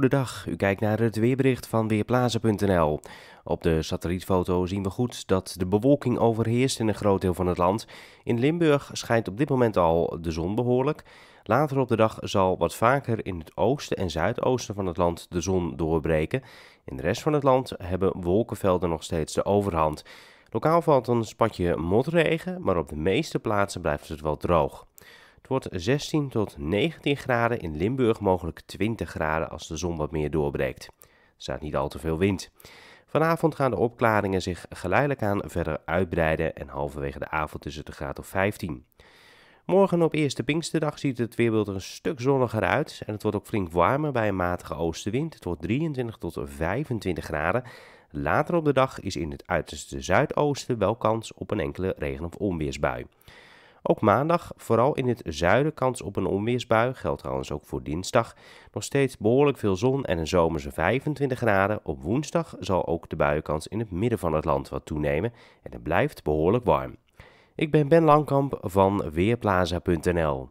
Goedendag, u kijkt naar het weerbericht van Weerplaza.nl. Op de satellietfoto zien we goed dat de bewolking overheerst in een groot deel van het land. In Limburg schijnt op dit moment al de zon behoorlijk. Later op de dag zal wat vaker in het oosten en zuidoosten van het land de zon doorbreken. In de rest van het land hebben wolkenvelden nog steeds de overhand. Lokaal valt een spatje motregen, maar op de meeste plaatsen blijft het wel droog. Het wordt 16 tot 19 graden, in Limburg mogelijk 20 graden als de zon wat meer doorbreekt. Er staat niet al te veel wind. Vanavond gaan de opklaringen zich geleidelijk aan verder uitbreiden en halverwege de avond is het een graad of 15. Morgen op eerste Pinksterdag ziet het weerbeeld er een stuk zonniger uit en het wordt ook flink warmer bij een matige oostenwind. Het wordt 23 tot 25 graden. Later op de dag is in het uiterste zuidoosten wel kans op een enkele regen- of onweersbui. Ook maandag, vooral in het zuiden, kans op een onweersbui. Geldt trouwens ook voor dinsdag. Nog steeds behoorlijk veel zon en een zomerse 25 graden. Op woensdag zal ook de buienkans in het midden van het land wat toenemen. En het blijft behoorlijk warm. Ik ben Ben Langkamp van Weerplaza.nl.